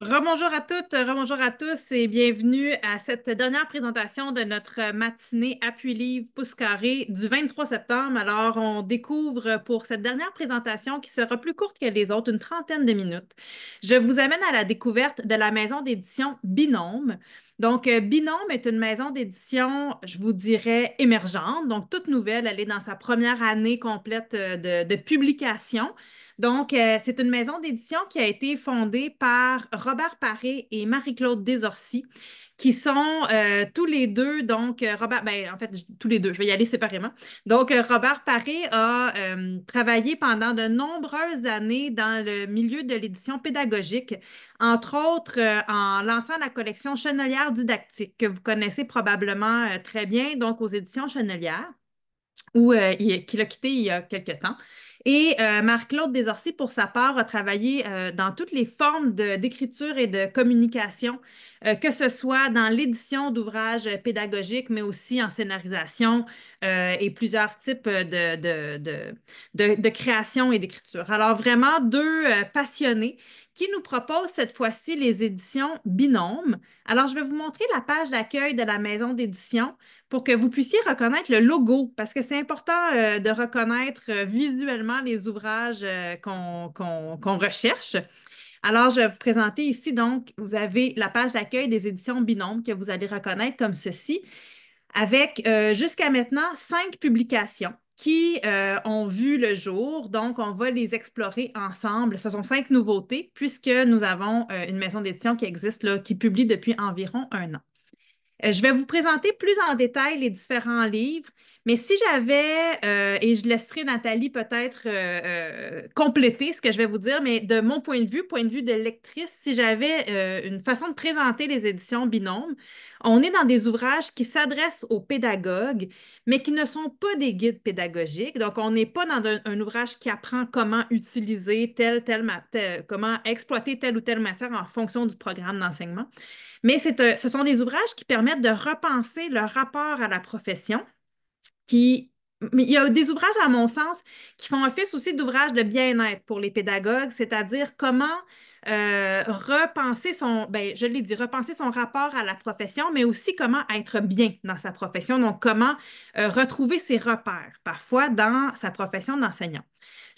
Rebonjour à toutes, rebonjour à tous et bienvenue à cette dernière présentation de notre matinée Appui Livre Pouce du 23 septembre. Alors, on découvre pour cette dernière présentation qui sera plus courte que les autres, une trentaine de minutes. Je vous amène à la découverte de la maison d'édition Binôme. Donc, euh, Binôme est une maison d'édition, je vous dirais, émergente, donc toute nouvelle. Elle est dans sa première année complète euh, de, publication. Donc, euh, c'est une maison d'édition qui a été fondée par Robert Paré et Marie-Claude Desorcy qui sont euh, tous les deux, donc euh, Robert, ben, en fait, tous les deux, je vais y aller séparément. Donc, euh, Robert Paré a travaillé pendant de nombreuses années dans le milieu de l'édition pédagogique, entre autres en lançant la collection Chenelière didactique, que vous connaissez probablement très bien, donc aux éditions Chenelière ou euh, qu'il a quitté il y a quelque temps. Et euh, Marc-Claude Desorcy, pour sa part, a travaillé euh, dans toutes les formes d'écriture et de communication, que ce soit dans l'édition d'ouvrages pédagogiques, mais aussi en scénarisation et plusieurs types de, de, de, de création et d'écriture. Alors vraiment, deux passionnés qui nous propose cette fois-ci les éditions Binôme. Alors, je vais vous montrer la page d'accueil de la maison d'édition pour que vous puissiez reconnaître le logo, parce que c'est important euh, de reconnaître euh, visuellement les ouvrages euh, qu'on recherche. Alors, je vais vous présenter ici, donc, vous avez la page d'accueil des éditions Binôme que vous allez reconnaître comme ceci, avec jusqu'à maintenant cinq publications qui euh, ont vu le jour. Donc, on va les explorer ensemble. Ce sont cinq nouveautés puisque nous avons euh, une maison d'édition qui existe, qui publie depuis environ un an. Euh, je vais vous présenter plus en détail les différents livres, mais si j'avais, euh, et je laisserai Nathalie peut-être euh, euh, compléter ce que je vais vous dire, mais de mon point de vue, point de vue de lectrice, si j'avais une façon de présenter les éditions binômes, on est dans des ouvrages qui s'adressent aux pédagogues, mais qui ne sont pas des guides pédagogiques. Donc, on n'est pas dans un, ouvrage qui apprend comment utiliser telle, telle, matière, comment exploiter telle ou telle matière en fonction du programme d'enseignement. Mais ce sont des ouvrages qui permettent de repenser leur rapport à la profession qui mais il y a des ouvrages, à mon sens, qui font office aussi d'ouvrages de bien-être pour les pédagogues, c'est-à-dire comment euh, repenser son, ben, je l'ai dit, repenser son rapport à la profession, mais aussi comment être bien dans sa profession, donc comment euh, retrouver ses repères parfois dans sa profession d'enseignant.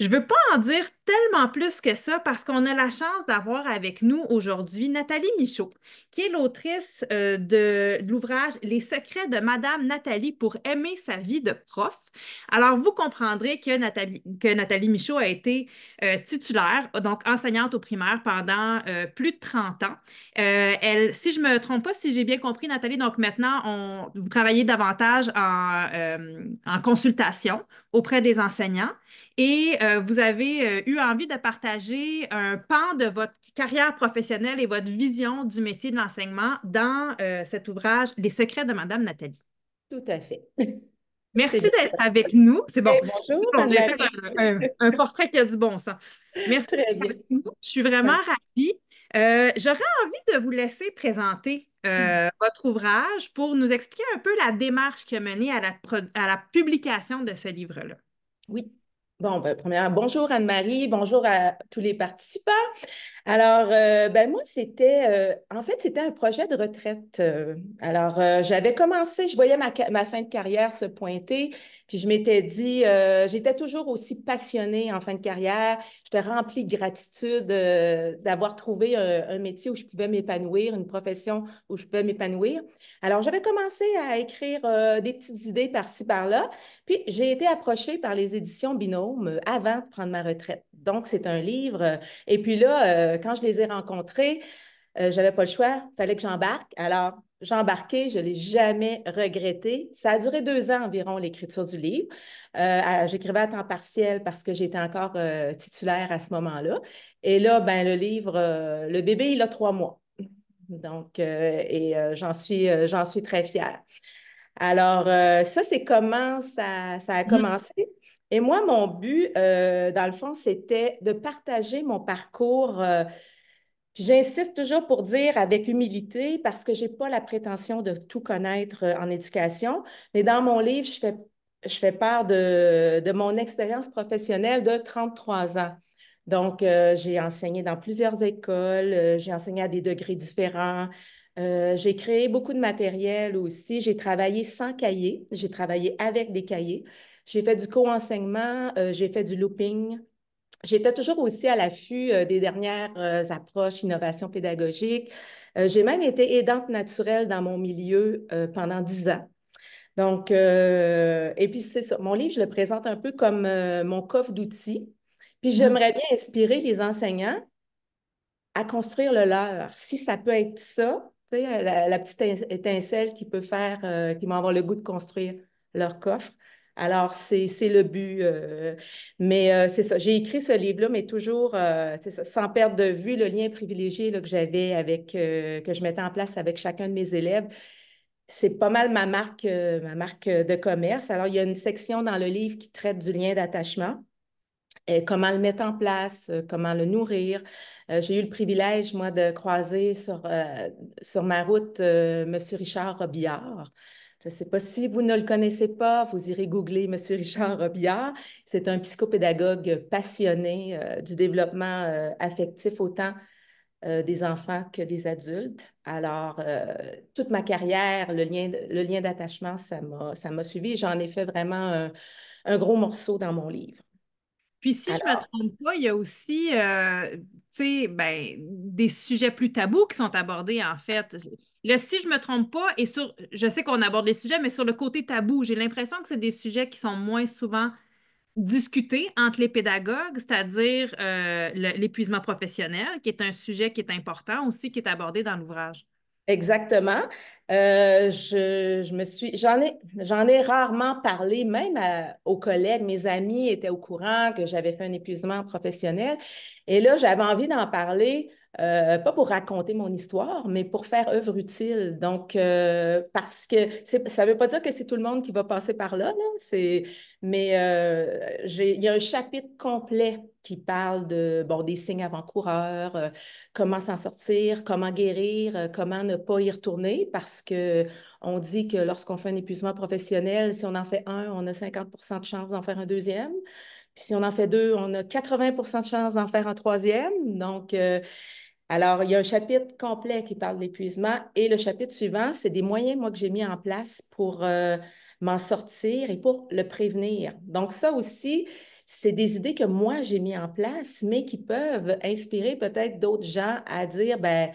Je ne veux pas en dire tellement plus que ça parce qu'on a la chance d'avoir avec nous aujourd'hui Nathalie Michaud, qui est l'autrice euh, de, l'ouvrage Les secrets de Madame Nathalie pour aimer sa vie de prof. Alors, vous comprendrez que Nathalie, que Nathalie Michaud a été titulaire, donc enseignante au primaire pendant pendant euh, plus de 30 ans. Euh, si je ne me trompe pas, si j'ai bien compris, Nathalie, donc maintenant, on, vous travaillez davantage en, euh, en consultation auprès des enseignants et vous avez eu envie de partager un pan de votre carrière professionnelle et votre vision du métier de l'enseignement dans cet ouvrage Les secrets de Madame Nathalie. Tout à fait. Merci d'être avec nous. C'est bon. Eh, bonjour. j'ai fait un, portrait qui a du bon sens. Merci d'être avec nous. Je suis vraiment ravie. Euh, j'aurais envie de vous laisser présenter euh, mm. votre ouvrage pour nous expliquer un peu la démarche qui a mené à la, à la publication de ce livre-là. Oui. Bon, ben, premièrement, bonjour Anne-Marie, bonjour à tous les participants. Alors, euh, ben moi, c'était, euh, en fait, c'était un projet de retraite. Euh. alors, j'avais commencé, je voyais ma, fin de carrière se pointer, puis je m'étais dit, j'étais toujours aussi passionnée en fin de carrière, j'étais remplie de gratitude d'avoir trouvé un, un, métier où je pouvais m'épanouir, une profession où je pouvais m'épanouir. Alors, j'avais commencé à écrire des petites idées par-ci, par-là, puis j'ai été approchée par les éditions Binôme avant de prendre ma retraite. Donc, c'est un livre, et puis là euh, quand je les ai rencontrés, je euh, j'avais pas le choix, il fallait que j'embarque. Alors, j'ai embarqué, je ne l'ai jamais regretté. Ça a duré deux ans environ, l'écriture du livre. Euh, j'écrivais à temps partiel parce que j'étais encore titulaire à ce moment-là. Et là, ben, le livre, le bébé, il a trois mois. Donc, et j'en suis, j'en suis très fière. Alors, ça, c'est comment ça, a mm. commencé. Et moi, mon but, euh, dans le fond, c'était de partager mon parcours. Euh, j'insiste toujours pour dire avec humilité parce que je n'ai pas la prétention de tout connaître euh, en éducation, mais dans mon livre, je fais, part de, de mon expérience professionnelle de 33 ans. Donc, j'ai enseigné dans plusieurs écoles, j'ai enseigné à des degrés différents, j'ai créé beaucoup de matériel aussi, j'ai travaillé sans cahier, j'ai travaillé avec des cahiers, j'ai fait du co-enseignement, euh, j'ai fait du looping. J'étais toujours aussi à l'affût euh, des dernières euh, approches, innovations pédagogiques. j'ai même été aidante naturelle dans mon milieu pendant dix ans. Donc, et puis c'est ça. Mon livre, je le présente un peu comme mon coffre d'outils. Puis mmh j'aimerais bien inspirer les enseignants à construire le leur. Si ça peut être ça, la, la, petite étincelle qui peut faire, qui vont avoir le goût de construire leur coffre, alors, c'est le but. Euh, mais euh, c'est ça. J'ai écrit ce livre-là, mais toujours euh, sans perdre de vue le lien privilégié que j'avais avec, que je mettais en place avec chacun de mes élèves. C'est pas mal ma marque, ma marque de commerce. Alors, il y a une section dans le livre qui traite du lien d'attachement. Comment le mettre en place, comment le nourrir. J'ai eu le privilège, moi, de croiser sur, sur ma route M. Richard Robillard, je ne sais pas si vous ne le connaissez pas, vous irez googler M. Richard Robillard. C'est un psychopédagogue passionné euh, du développement euh, affectif autant euh, des enfants que des adultes. Alors, toute ma carrière, le lien, le lien d'attachement, ça m'a suivi. J'en ai fait vraiment un, gros morceau dans mon livre. Puis si je ne me trompe pas, il y a aussi, ben, des sujets plus tabous qui sont abordés, en fait si je ne me trompe pas, et sur, je sais qu'on aborde les sujets, mais sur le côté tabou, j'ai l'impression que c'est des sujets qui sont moins souvent discutés entre les pédagogues, c'est-à-dire euh, l'épuisement professionnel, qui est un sujet qui est important aussi, qui est abordé dans l'ouvrage. Exactement. Euh, je, me suis, j'en ai, ai rarement parlé, même euh, aux collègues, mes amis étaient au courant que j'avais fait un épuisement professionnel. Et là, j'avais envie d'en parler euh, pas pour raconter mon histoire, mais pour faire œuvre utile. Donc, euh, parce que ça ne veut pas dire que c'est tout le monde qui va passer par là, mais euh, il y a un chapitre complet qui parle de, bon, des signes avant-coureurs, comment s'en sortir, comment guérir, comment ne pas y retourner, parce que on dit que lorsqu'on fait un épuisement professionnel, si on en fait un, on a 50 de chance d'en faire un deuxième. Puis si on en fait deux, on a 80 de chance d'en faire un troisième. Donc, alors, il y a un chapitre complet qui parle de l'épuisement et le chapitre suivant, c'est des moyens, moi, que j'ai mis en place pour euh, m'en sortir et pour le prévenir. Donc, ça aussi, c'est des idées que moi, j'ai mis en place, mais qui peuvent inspirer peut-être d'autres gens à dire, ben,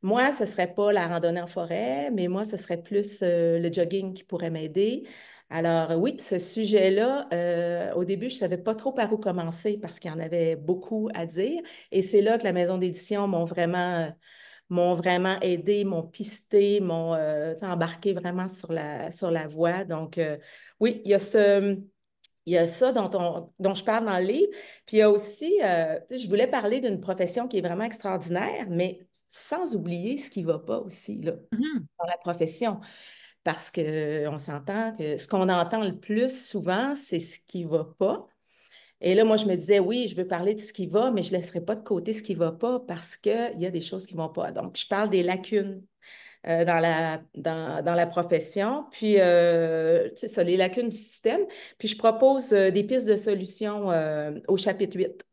moi, ce ne serait pas la randonnée en forêt, mais moi, ce serait plus euh, le jogging qui pourrait m'aider. Alors euh, oui, ce sujet-là, euh, au début, je ne savais pas trop par où commencer parce qu'il y en avait beaucoup à dire. Et c'est là que la maison d'édition m'ont vraiment, euh, m'ont vraiment aidé, m'ont pisté, m'ont embarqué vraiment sur la, sur la voie. Donc oui, il y a ce... Il y a ça dont, dont je parle dans le livre. Puis il y a aussi, je voulais parler d'une profession qui est vraiment extraordinaire, mais sans oublier ce qui ne va pas aussi là, mmh dans la profession parce qu'on s'entend que ce qu'on entend le plus souvent, c'est ce qui ne va pas. Et là, moi, je me disais, oui, je veux parler de ce qui va, mais je ne laisserai pas de côté ce qui ne va pas parce qu'il y a des choses qui ne vont pas. Donc, je parle des lacunes euh, dans, la, dans, la profession, puis, euh, ça, les lacunes du système. Puis, je propose euh, des pistes de solutions euh, au chapitre 8.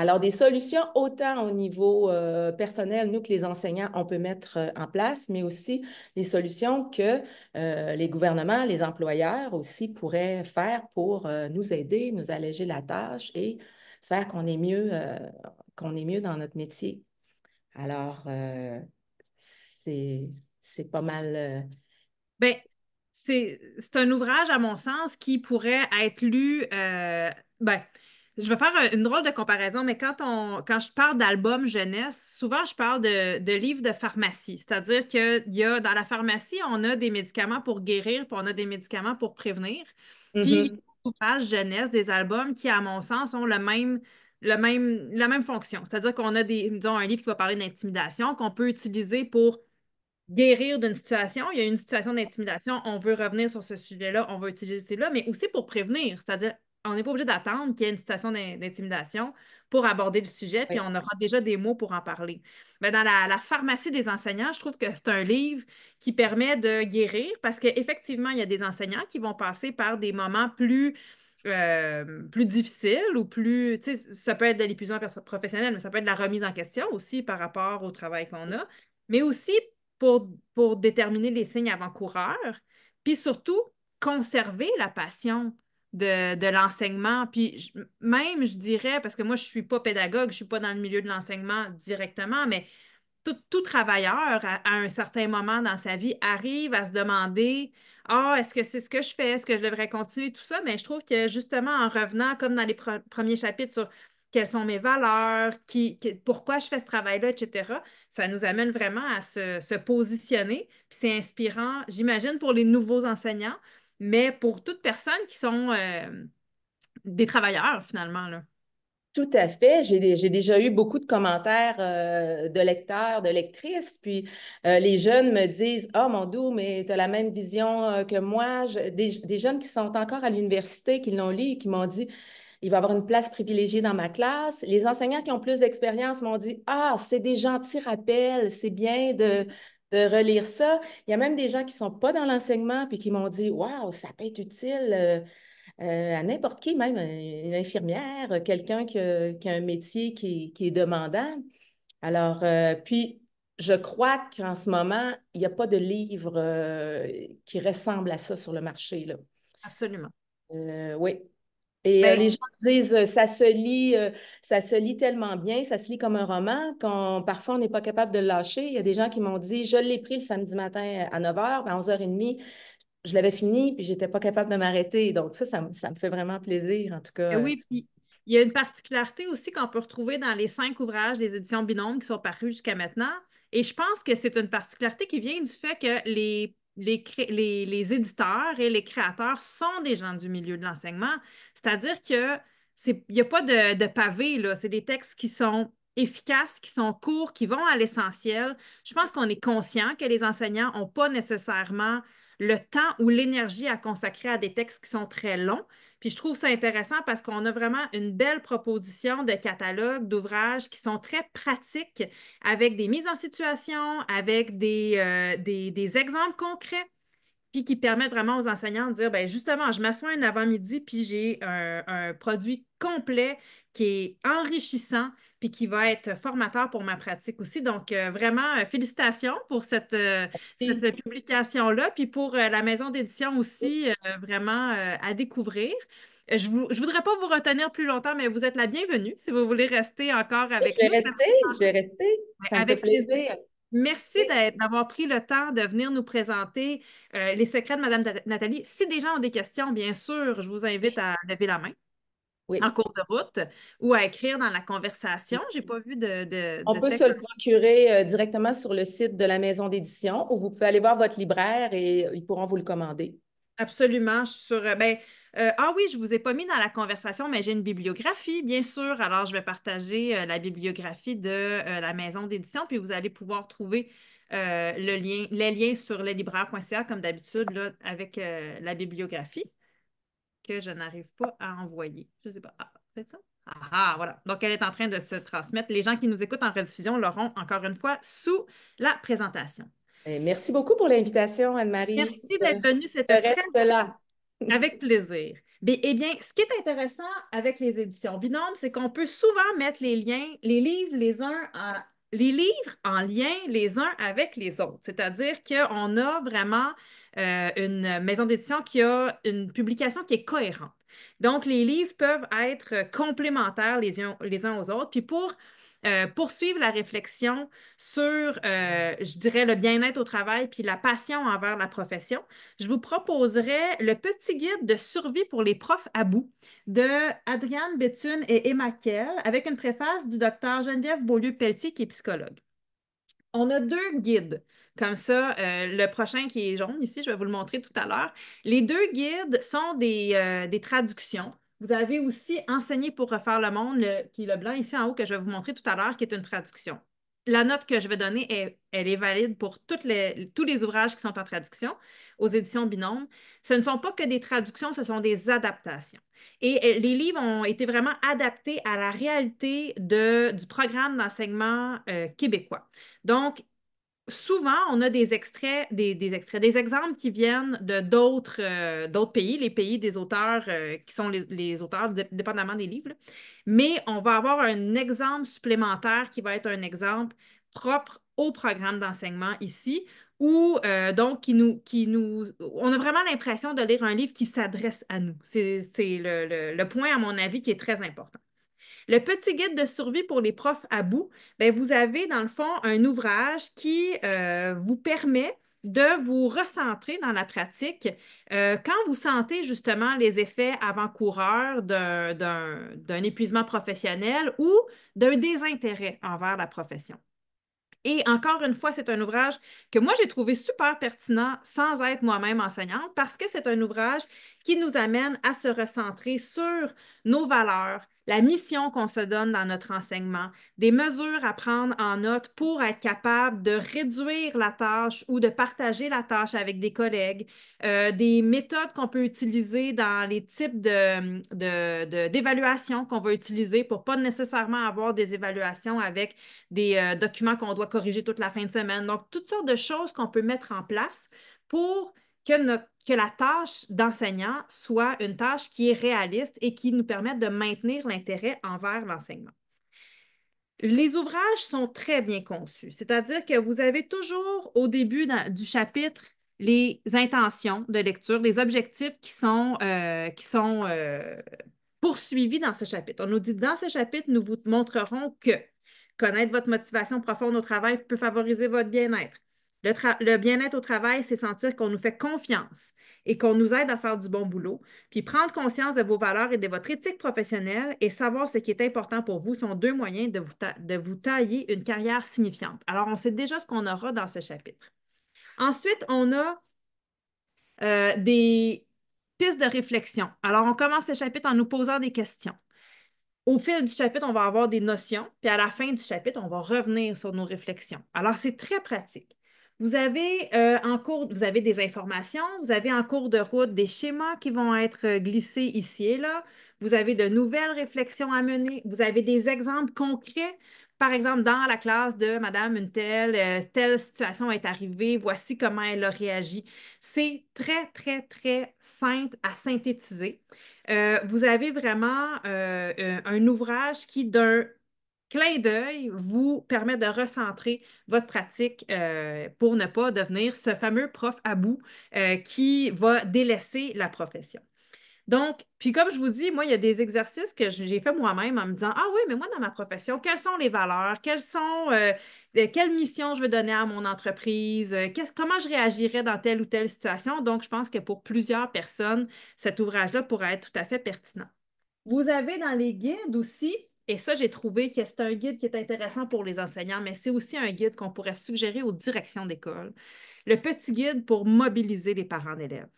Alors, des solutions autant au niveau euh, personnel, nous que les enseignants, on peut mettre euh, en place, mais aussi des solutions que euh, les gouvernements, les employeurs aussi pourraient faire pour nous aider, nous alléger la tâche et faire qu'on est mieux, qu'on est mieux dans notre métier. Alors, c'est pas mal. Bien, c'est un ouvrage, à mon sens, qui pourrait être lu. Ben, je vais faire une drôle de comparaison, mais quand, on, quand je parle d'albums jeunesse, souvent je parle de, livres de pharmacie. C'est-à-dire que y a, dans la pharmacie, on a des médicaments pour guérir, puis on a des médicaments pour prévenir. Mm-hmm. Puis, -hmm. parle jeunesse, des albums qui, à mon sens, ont le même, le même, la même fonction. C'est-à-dire qu'on a des, disons, un livre qui va parler d'intimidation qu'on peut utiliser pour guérir d'une situation. Il y a une situation d'intimidation, on veut revenir sur ce sujet-là, on va utiliser sujet-là, mais aussi pour prévenir. C'est-à-dire, on n'est pas obligé d'attendre qu'il y ait une situation d'intimidation pour aborder le sujet, puis on aura déjà des mots pour en parler. Mais dans la, pharmacie des enseignants, je trouve que c'est un livre qui permet de guérir parce qu'effectivement, il y a des enseignants qui vont passer par des moments plus euh, difficiles, plus ou plus, ça peut être de l'épuisement professionnel, mais ça peut être de la remise en question aussi par rapport au travail qu'on a, mais aussi pour, pour déterminer les signes avant-coureurs, puis surtout conserver la passion de, l'enseignement. Puis même, je dirais, parce que moi, je ne suis pas pédagogue, je ne suis pas dans le milieu de l'enseignement directement, mais tout, travailleur, à, un certain moment dans sa vie, arrive à se demander Ah, est-ce que c'est ce que je fais? Est-ce que je devrais continuer? Tout ça. Mais je trouve que justement, en revenant, comme dans les premiers chapitres sur quelles sont mes valeurs, pourquoi je fais ce travail-là, etc. Ça nous amène vraiment à se, se positionner. Puis c'est inspirant, j'imagine, pour les nouveaux enseignants, mais pour toutes personnes qui sont euh, des travailleurs finalement. Là. Tout à fait. J'ai déjà eu beaucoup de commentaires euh, de lecteurs, de lectrices. Puis euh, les jeunes me disent Ah, oh, mon doux, mais tu as la même vision que moi. des, jeunes qui sont encore à l'université, qui l'ont lu qui m'ont dit Il va avoir une place privilégiée dans ma classe. Les enseignants qui ont plus d'expérience m'ont dit Ah, c'est des gentils rappels. C'est bien de, de relire ça. Il y a même des gens qui ne sont pas dans l'enseignement puis qui m'ont dit Waouh, ça peut être utile euh, euh, à n'importe qui, même euh, une infirmière, quelqu'un qui, a un métier qui, est demandant. Alors, puis je crois qu'en ce moment, il n'y a pas de livre qui ressemble à ça sur le marché. Là. Absolument. oui. Et euh, ben les gens disent, euh, ça se lit, euh, ça se lit tellement bien, ça se lit comme un roman qu'on parfois on n'est pas capable de le lâcher. Il y a des gens qui m'ont dit, je l'ai pris le samedi matin à 9h, à 11h30, je l'avais fini, puis j'étais pas capable de m'arrêter. Donc ça, ça, me fait vraiment plaisir, en tout cas. Ben oui, puis il y a une particularité aussi qu'on peut retrouver dans les cinq ouvrages des éditions binômes qui sont parus jusqu'à maintenant. Et je pense que c'est une particularité qui vient du fait que les les, éditeurs et les créateurs sont des gens du milieu de l'enseignement. C'est-à-dire que il n'y a pas de, de pavé, là. C'est des textes qui sont efficaces, qui sont courts, qui vont à l'essentiel. Je pense qu'on est conscient que les enseignants n'ont pas nécessairement le temps ou l'énergie à consacrer à des textes qui sont très longs. Puis je trouve ça intéressant parce qu'on a vraiment une belle proposition de catalogue d'ouvrages qui sont très pratiques avec des mises en situation, avec des, euh, des, des exemples concrets puis qui permettent vraiment aux enseignants de dire, ben justement, je m'assois un avant-midi, puis j'ai un, produit complet qui est enrichissant, puis qui va être formateur pour ma pratique aussi. Donc, euh, vraiment, euh, félicitations pour euh, cette, publication-là, puis pour la maison d'édition aussi, vraiment à découvrir. Je ne voudrais pas vous retenir plus longtemps, mais vous êtes la bienvenue si vous voulez rester encore avec nous. Je vais rester, je vais avec plaisir. Merci d'avoir pris le temps de venir nous présenter euh, les secrets de Madame Nathalie. Si des gens ont des questions, bien sûr, je vous invite à lever la main. en cours de route ou à écrire dans la conversation. J'ai pas vu de. On peut se le procurer euh, directement sur le site de la maison d'édition ou vous pouvez aller voir votre libraire et euh, ils pourront vous le commander. Absolument. Je suis sur, ben, euh, ah oui, je ne vous ai pas mis dans la conversation, mais j'ai une bibliographie, bien sûr. Alors, je vais partager euh, la bibliographie de euh, la maison d'édition, puis vous allez pouvoir trouver le lien, les liens sur leslibraires.ca, comme d'habitude, avec la bibliographie que je n'arrive pas à envoyer. Je ne sais pas. Ah, c'est ça? Ah, ah, voilà. Donc, elle est en train de se transmettre. Les gens qui nous écoutent en rediffusion l'auront encore une fois sous la présentation. Eh, merci beaucoup pour l'invitation, Anne-Marie. Merci d'être venue. reste reste là. Avec plaisir. Mais Eh bien, ce qui est intéressant avec les éditions binômes, c'est qu'on peut souvent mettre les liens, les livres les uns les livres en lien les uns avec les autres. C'est-à-dire qu'on a vraiment euh, une maison d'édition qui a une publication qui est cohérente. Donc, les livres peuvent être complémentaires les uns, les uns aux autres. Puis pour euh, poursuivre la réflexion sur, euh, je dirais, le bien-être au travail puis la passion envers la profession, je vous proposerai le petit guide de survie pour les profs à bout de Adriane Béthune et Emma Kell, avec une préface du docteur Geneviève Beaulieu-Pelletier, qui est psychologue. On a deux guides comme ça, euh, le prochain qui est jaune ici, je vais vous le montrer tout à l'heure. Les deux guides sont des traductions vous avez aussi Enseigner pour refaire le monde, qui est le blanc ici en haut que je vais vous montrer tout à l'heure, qui est une traduction. La note que je vais donner, est, elle est valide pour toutes les, tous les ouvrages qui sont en traduction aux éditions Binôme. Ce ne sont pas que des traductions, ce sont des adaptations. Et euh, les livres ont été vraiment adaptés à la réalité de, du programme d'enseignement euh, québécois. Donc, souvent, on a des extraits, des, extraits, des exemples qui viennent de d'autres euh, pays, les pays des auteurs euh, qui sont les, auteurs, dépendamment des livres. Mais on va avoir un exemple supplémentaire qui va être un exemple propre au programme d'enseignement ici, où euh, donc qui nous, qui nous. On a vraiment l'impression de lire un livre qui s'adresse à nous. C'est le point, à mon avis, qui est très important. Le petit guide de survie pour les profs à bout, ben, vous avez dans le fond un ouvrage qui euh, vous permet de vous recentrer dans la pratique euh, quand vous sentez justement les effets avant-coureurs d'un épuisement professionnel ou d'un désintérêt envers la profession. Et encore une fois, c'est un ouvrage que moi, j'ai trouvé super pertinent sans être moi-même enseignante parce que c'est un ouvrage qui nous amène à se recentrer sur nos valeurs, la mission qu'on se donne dans notre enseignement, des mesures à prendre en note pour être capable de réduire la tâche ou de partager la tâche avec des collègues, euh, des méthodes qu'on peut utiliser dans les types d'évaluations de, qu'on va utiliser pour pas nécessairement avoir des évaluations avec des euh, documents qu'on doit corriger toute la fin de semaine. Donc, toutes sortes de choses qu'on peut mettre en place pour que, la tâche d'enseignant soit une tâche qui est réaliste et qui nous permette de maintenir l'intérêt envers l'enseignement. Les ouvrages sont très bien conçus, c'est-à-dire que vous avez toujours au début du chapitre les intentions de lecture, les objectifs qui sont, euh, qui sont euh, poursuivis dans ce chapitre. On nous dit dans ce chapitre, nous vous montrerons que connaître votre motivation profonde au travail peut favoriser votre bien-être. Le, bien-être au travail, c'est sentir qu'on nous fait confiance et qu'on nous aide à faire du bon boulot. Puis prendre conscience de vos valeurs et de votre éthique professionnelle et savoir ce qui est important pour vous sont deux moyens de vous, tailler une carrière signifiante. Alors, on sait déjà ce qu'on aura dans ce chapitre. Ensuite, on a euh, des pistes de réflexion. Alors, on commence ce chapitre en nous posant des questions. Au fil du chapitre, on va avoir des notions, puis à la fin du chapitre, on va revenir sur nos réflexions. Alors, c'est très pratique. Vous avez euh, en cours, vous avez des informations, vous avez en cours de route des schémas qui vont être euh, glissés ici et là. Vous avez de nouvelles réflexions à mener. Vous avez des exemples concrets. Par exemple, dans la classe de Madame une telle, euh, telle situation est arrivée, voici comment elle a réagi. C'est très, très, très simple à synthétiser. vous avez vraiment un ouvrage qui, d'un clin d'œil vous permet de recentrer votre pratique euh, pour ne pas devenir ce fameux prof à bout euh, qui va délaisser la profession. Donc, puis comme je vous dis, moi, il y a des exercices que j'ai fait moi-même en me disant Ah oui, mais moi, dans ma profession, quelles sont les valeurs, quelles sont, euh, euh quelle je veux donner à mon entreprise, comment je réagirais dans telle ou telle situation. Donc, je pense que pour plusieurs personnes, cet ouvrage-là pourrait être tout à fait pertinent. Vous avez dans les guides aussi et ça, j'ai trouvé que c'est un guide qui est intéressant pour les enseignants, mais c'est aussi un guide qu'on pourrait suggérer aux directions d'école. Le petit guide pour mobiliser les parents d'élèves.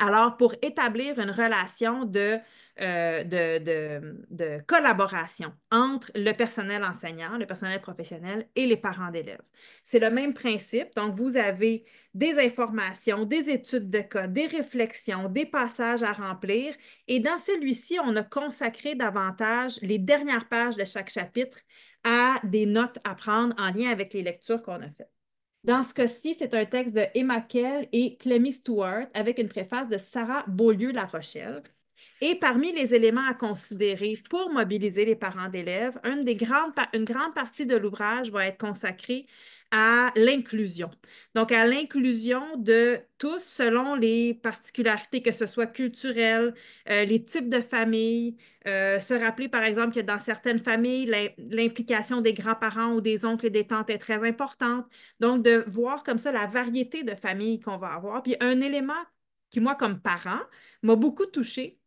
Alors, pour établir une relation euh, de, de, collaboration entre le personnel enseignant, le personnel professionnel et les parents d'élèves. C'est le même principe. Donc, vous avez des informations, des études de cas, des réflexions, des passages à remplir. Et dans celui-ci, on a consacré davantage les dernières pages de chaque chapitre à des notes à prendre en lien avec les lectures qu'on a faites. Dans ce cas-ci, c'est un texte de Emma Kell et Clemmie Stewart avec une préface de Sarah Beaulieu-La Rochelle. Et parmi les éléments à considérer pour mobiliser les parents d'élèves, une, une grande partie de l'ouvrage va être consacrée à l'inclusion. Donc, à l'inclusion de tous selon les particularités, que ce soit culturelles, euh, les types de familles. Euh, se rappeler, par exemple, que dans certaines familles, l'implication des grands-parents ou des oncles et des tantes est très importante. Donc, de voir comme ça la variété de familles qu'on va avoir. Puis, un élément qui, moi, comme parent, m'a beaucoup touchée,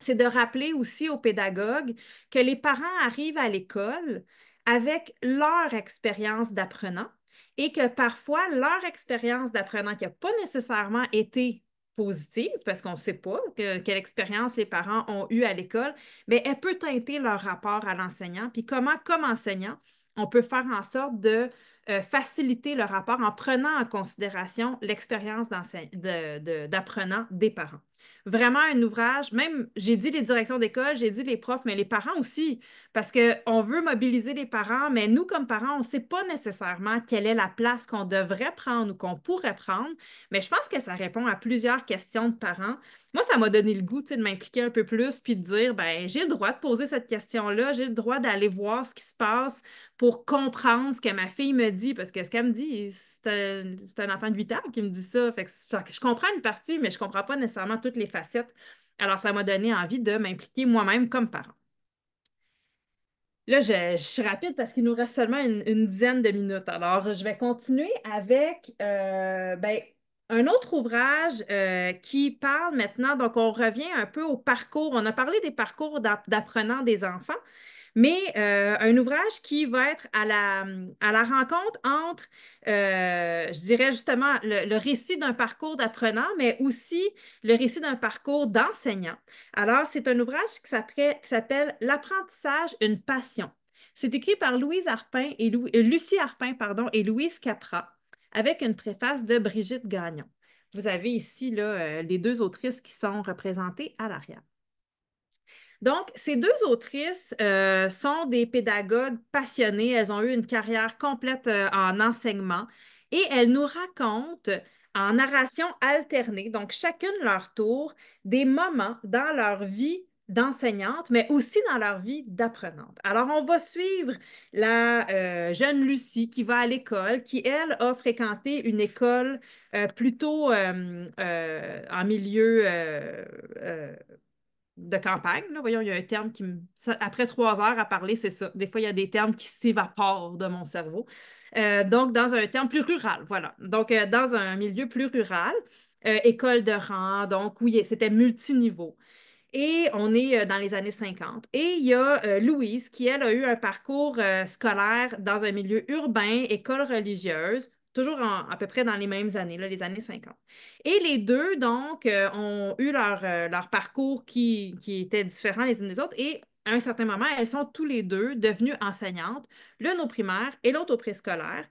c'est de rappeler aussi aux pédagogues que les parents arrivent à l'école avec leur expérience d'apprenant et que parfois leur expérience d'apprenant qui n'a pas nécessairement été positive, parce qu'on ne sait pas quelle expérience les parents ont eue à l'école, mais elle peut teinter leur rapport à l'enseignant. Puis comment, comme enseignant, on peut faire en sorte de euh, faciliter le rapport en prenant en considération l'expérience d'apprenant des parents. Vraiment un ouvrage, même j'ai dit les directions d'école, j'ai dit les profs, mais les parents aussi parce qu'on veut mobiliser les parents, mais nous, comme parents, on ne sait pas nécessairement quelle est la place qu'on devrait prendre ou qu'on pourrait prendre. Mais je pense que ça répond à plusieurs questions de parents. Moi, ça m'a donné le goût de m'impliquer un peu plus puis de dire ben j'ai le droit de poser cette question-là, j'ai le droit d'aller voir ce qui se passe pour comprendre ce que ma fille me dit. Parce que ce qu'elle me dit, c'est un, enfant de 8 ans qui me dit ça. Fait que je comprends une partie, mais je ne comprends pas nécessairement toutes les facettes. Alors, ça m'a donné envie de m'impliquer moi-même comme parent. Là, je, suis rapide parce qu'il nous reste seulement une, une, dizaine de minutes. Alors, je vais continuer avec euh, ben, un autre ouvrage euh, qui parle maintenant. Donc, on revient un peu au parcours. On a parlé des parcours d'apprenants des enfants, mais euh, un ouvrage qui va être à la, rencontre entre, euh, je dirais justement, le, récit d'un parcours d'apprenant, mais aussi le récit d'un parcours d'enseignant. Alors, c'est un ouvrage qui s'appelle L'apprentissage, une passion. C'est écrit par Louise Arpin et euh, Lucie Arpin pardon, et Louise Capra, avec une préface de Brigitte Gagnon. Vous avez ici les deux autrices qui sont représentées à l'arrière. Donc, ces deux autrices euh, sont des pédagogues passionnées. Elles ont eu une carrière complète euh, en enseignement et elles nous racontent en narration alternée, donc chacune leur tour, des moments dans leur vie d'enseignante, mais aussi dans leur vie d'apprenante. Alors, on va suivre la euh, jeune Lucie qui va à l'école, qui, elle, a fréquenté une école plutôt en milieu de campagne. Voyons, il y a un terme qui après trois heures à parler, c'est ça. Des fois, il y a des termes qui s'évaporent de mon cerveau. Euh, donc, dans un terme plus rural, voilà. Donc, euh, dans un milieu plus rural, euh, école de rang, donc, oui, c'était multiniveau. Et on est dans les années 50. Et il y a Louise qui, elle, a eu un parcours scolaire dans un milieu urbain, école religieuse toujours à peu près dans les mêmes années, les années 50. Et les deux, donc, euh, ont eu leur, euh, parcours qui, était différent les unes des autres et à un certain moment, elles sont tous les deux devenues enseignantes, l'une au primaire et l'autre au préscolaire,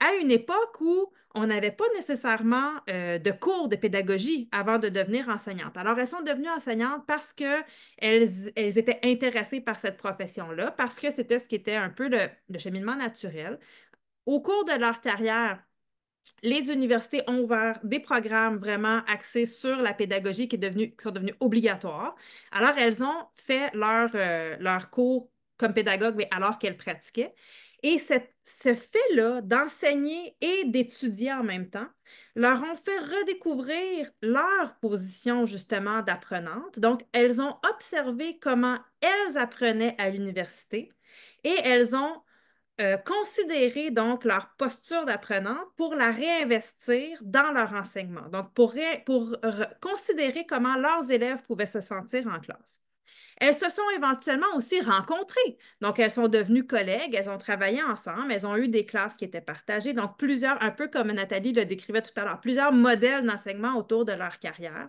à une époque où on n'avait pas nécessairement euh, de cours de pédagogie avant de devenir enseignante. Alors, elles sont devenues enseignantes parce qu'elles elles étaient intéressées par cette profession-là, parce que c'était ce qui était un peu le, le cheminement naturel. Au cours de leur carrière, les universités ont ouvert des programmes vraiment axés sur la pédagogie qui, sont devenus obligatoires. Alors, elles ont fait leur, euh, cours comme pédagogue, mais alors qu'elles pratiquaient. Et ce fait-là d'enseigner et d'étudier en même temps leur ont fait redécouvrir leur position justement d'apprenante. Donc, elles ont observé comment elles apprenaient à l'université et elles ont euh, considérer donc leur posture d'apprenante pour la réinvestir dans leur enseignement, donc pour, pour considérer comment leurs élèves pouvaient se sentir en classe. Elles se sont éventuellement aussi rencontrées. Donc, elles sont devenues collègues, elles ont travaillé ensemble, elles ont eu des classes qui étaient partagées. Donc, plusieurs, un peu comme Nathalie le décrivait tout à l'heure, plusieurs modèles d'enseignement autour de leur carrière.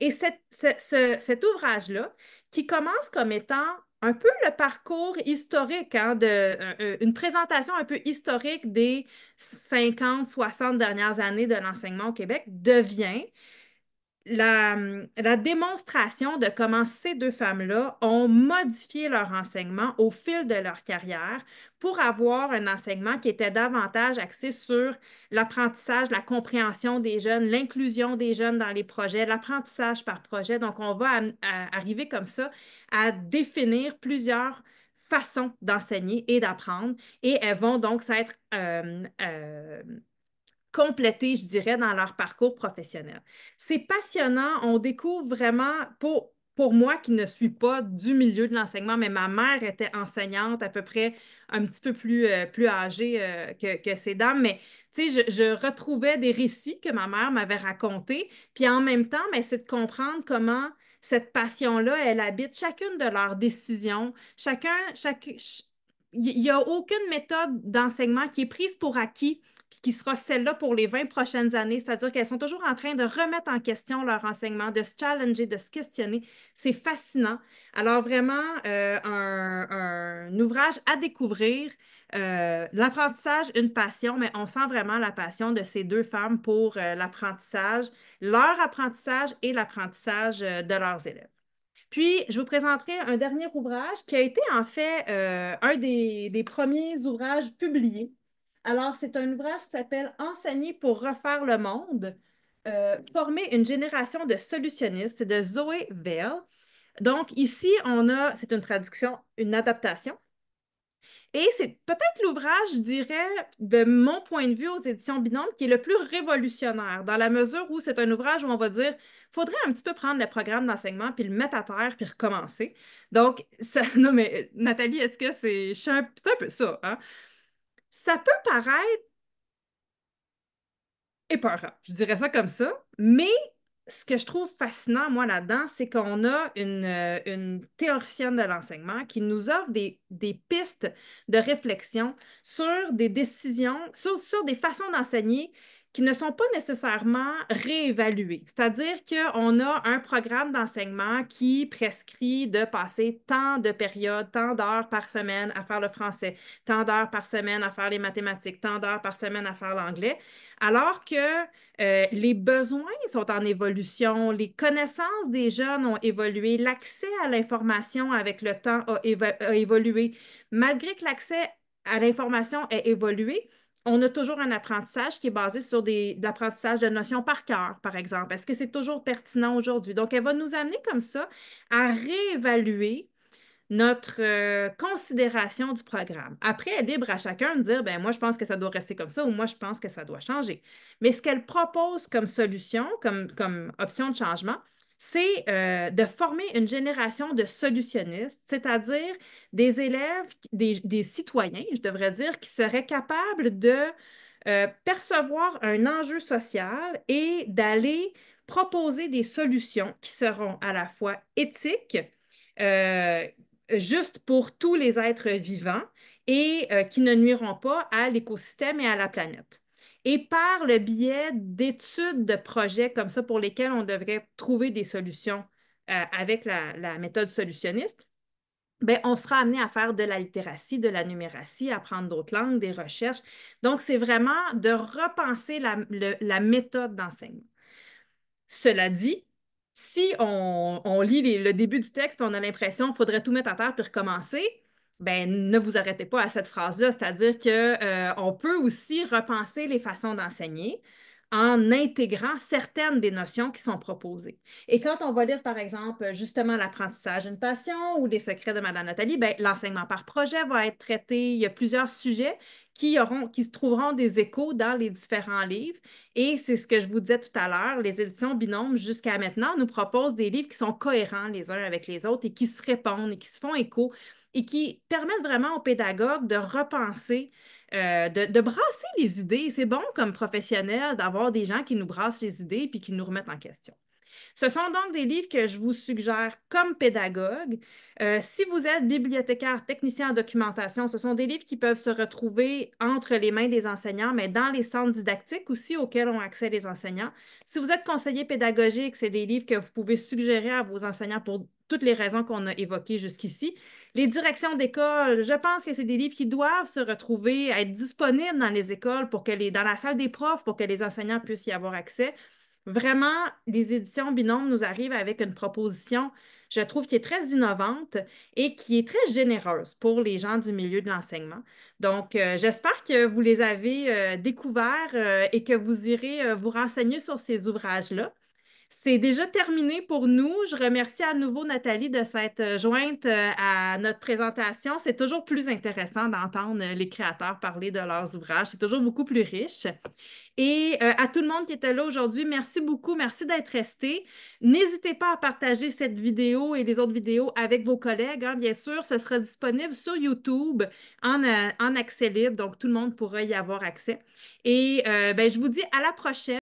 Et cet ouvrage-là, qui commence comme étant un peu le parcours historique, hein, une présentation un peu historique des 50, 60 dernières années de l'enseignement au Québec devient la, hum, la, démonstration de comment ces deux femmes-là ont modifié leur enseignement au fil de leur carrière pour avoir un enseignement qui était davantage axé sur l'apprentissage, la compréhension des jeunes, l'inclusion des jeunes dans les projets, l'apprentissage par projet. Donc, on va arriver comme ça à définir plusieurs façons d'enseigner et d'apprendre et elles vont donc s'être euh, euh, compléter, je dirais, dans leur parcours professionnel. C'est passionnant, on découvre vraiment pour, pour moi qui ne suis pas du milieu de l'enseignement, mais ma mère était enseignante à peu près un petit peu plus, euh, plus âgée euh, que, ces dames, mais je, je retrouvais des récits que ma mère m'avait racontés, puis en même temps, mais c'est de comprendre comment cette passion-là, elle habite chacune de leurs décisions, chacun, chaque, il n'y a aucune méthode d'enseignement qui est prise pour acquis puis qui sera celle-là pour les 20 prochaines années, c'est-à-dire qu'elles sont toujours en train de remettre en question leur enseignement, de se challenger, de se questionner. C'est fascinant. Alors vraiment, euh, un, ouvrage à découvrir. Euh, l'apprentissage, une passion, mais on sent vraiment la passion de ces deux femmes pour euh, l'apprentissage, leur apprentissage et l'apprentissage de leurs élèves. Puis, je vous présenterai un dernier ouvrage qui a été en fait un des, premiers ouvrages publiés alors, c'est un ouvrage qui s'appelle Enseigner pour refaire le monde, euh, former une génération de solutionnistes. C'est de Zoé Veil. Donc, ici, on a, c'est une traduction, une adaptation. Et c'est peut-être l'ouvrage, je dirais, de mon point de vue aux éditions Binôme, qui est le plus révolutionnaire, dans la mesure où c'est un ouvrage où on va dire faudrait un petit peu prendre le programme d'enseignement, puis le mettre à terre, puis recommencer. Donc, non, mais Nathalie, est-ce que c'est. un, un peu ça, hein? ça peut paraître épeurant. Je dirais ça comme ça. Mais ce que je trouve fascinant, moi, là-dedans, c'est qu'on a une, euh, théoricienne de l'enseignement qui nous offre des, pistes de réflexion sur des décisions, sur des façons d'enseigner qui ne sont pas nécessairement réévalués. C'est-à-dire qu'on a un programme d'enseignement qui prescrit de passer tant de périodes, tant d'heures par semaine à faire le français, tant d'heures par semaine à faire les mathématiques, tant d'heures par semaine à faire l'anglais, alors que euh, les besoins sont en évolution, les connaissances des jeunes ont évolué, l'accès à l'information avec le temps a évolué. Malgré que l'accès à l'information ait évolué, on a toujours un apprentissage qui est basé sur des, de l'apprentissage de notions par cœur, par exemple. Est-ce que c'est toujours pertinent aujourd'hui? Donc, elle va nous amener comme ça à réévaluer notre euh, considération du programme. Après, elle est libre à chacun de dire, ben moi, je pense que ça doit rester comme ça ou moi, je pense que ça doit changer. Mais ce qu'elle propose comme solution, comme, comme option de changement, c'est euh, de former une génération de solutionnistes, c'est-à-dire des élèves, des, citoyens, je devrais dire, qui seraient capables de euh, percevoir un enjeu social et d'aller proposer des solutions qui seront à la fois éthiques, euh, justes pour tous les êtres vivants et qui ne nuiront pas à l'écosystème et à la planète et par le biais d'études de projets comme ça pour lesquels on devrait trouver des solutions euh, avec la, méthode solutionniste, ben, on sera amené à faire de la littératie, de la numératie, apprendre d'autres langues, des recherches. Donc, c'est vraiment de repenser la, méthode d'enseignement. Cela dit, si on, lit le début du texte et on a l'impression qu'il faudrait tout mettre en terre puis recommencer, ben ne vous arrêtez pas à cette phrase-là. C'est-à-dire que euh, on peut aussi repenser les façons d'enseigner en intégrant certaines des notions qui sont proposées. Et quand on va lire, par exemple, justement l'apprentissage une passion ou les secrets de Madame Nathalie, ben, l'enseignement par projet va être traité. Il y a plusieurs sujets qui, auront, qui se trouveront des échos dans les différents livres. Et c'est ce que je vous disais tout à l'heure, les éditions binômes jusqu'à maintenant nous proposent des livres qui sont cohérents les uns avec les autres et qui se répondent et qui se font écho et qui permettent vraiment aux pédagogues de repenser, euh, de, brasser les idées. C'est bon comme professionnel d'avoir des gens qui nous brassent les idées puis qui nous remettent en question. Ce sont donc des livres que je vous suggère comme pédagogue. Euh, si vous êtes bibliothécaire, technicien en documentation, ce sont des livres qui peuvent se retrouver entre les mains des enseignants, mais dans les centres didactiques aussi auxquels ont accès les enseignants. Si vous êtes conseiller pédagogique, c'est des livres que vous pouvez suggérer à vos enseignants pour toutes les raisons qu'on a évoquées jusqu'ici. Les directions d'école, je pense que c'est des livres qui doivent se retrouver, être disponibles dans les écoles, pour que les, dans la salle des profs, pour que les enseignants puissent y avoir accès. Vraiment, les éditions binômes nous arrivent avec une proposition, je trouve, qui est très innovante et qui est très généreuse pour les gens du milieu de l'enseignement. Donc, euh, j'espère que vous les avez euh, découverts euh, et que vous irez vous renseigner sur ces ouvrages-là. C'est déjà terminé pour nous. Je remercie à nouveau Nathalie de s'être euh, jointe euh, à notre présentation. C'est toujours plus intéressant d'entendre euh, les créateurs parler de leurs ouvrages. C'est toujours beaucoup plus riche. Et à tout le monde qui était là aujourd'hui, merci beaucoup, merci d'être resté. N'hésitez pas à partager cette vidéo et les autres vidéos avec vos collègues. Hein. Bien sûr, ce sera disponible sur YouTube en, accès libre, donc tout le monde pourra y avoir accès. Et ben, je vous dis à la prochaine.